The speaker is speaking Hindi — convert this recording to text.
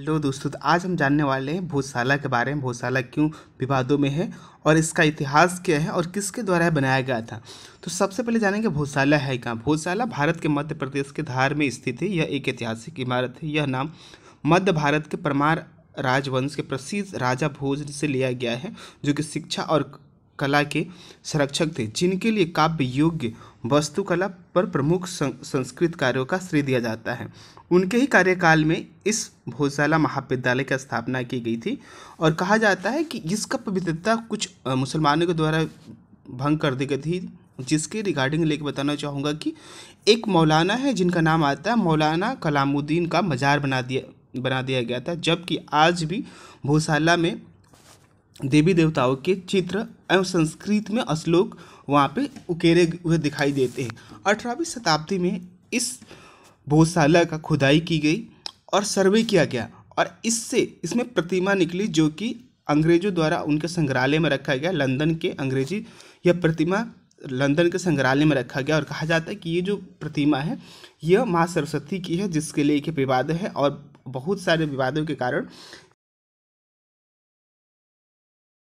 हेलो दोस्तों तो आज हम जानने वाले हैं भूसाला के बारे में भूसाला क्यों विवादों में है और इसका इतिहास क्या है और किसके द्वारा बनाया गया था तो सबसे पहले जानेंगे भूसाला है कहाँ भूसाला भारत के मध्य प्रदेश के धार में स्थित है यह एक ऐतिहासिक इमारत है यह नाम मध्य भारत के परमार राजवंश के प्रसिद्ध राजा भोज से लिया गया है जो कि शिक्षा और कला के संरक्षक थे जिनके लिए काव्य योग्य वस्तुकला पर प्रमुख संस्कृत कार्यों का श्रेय दिया जाता है उनके ही कार्यकाल में इस भोजशाला महाविद्यालय की स्थापना की गई थी और कहा जाता है कि इसका पवित्रता कुछ मुसलमानों के द्वारा भंग कर दी गई थी जिसके रिगार्डिंग लेके बताना चाहूँगा कि एक मौलाना है जिनका नाम आता है मौलाना कलामुद्दीन का मज़ार बना दिया बना दिया गया था जबकि आज भी भोशाला में देवी देवताओं के चित्र एवं संस्कृत में अश्लोक वहाँ पे उकेरे हुए दिखाई देते हैं अठारहवीं शताब्दी में इस भोशाला का खुदाई की गई और सर्वे किया गया और इससे इसमें प्रतिमा निकली जो कि अंग्रेजों द्वारा उनके संग्रहालय में रखा गया लंदन के अंग्रेजी यह प्रतिमा लंदन के संग्रहालय में रखा गया और कहा जाता है कि ये जो प्रतिमा है यह माँ सरस्वती की है जिसके लिए के विवाद है और बहुत सारे विवादों के कारण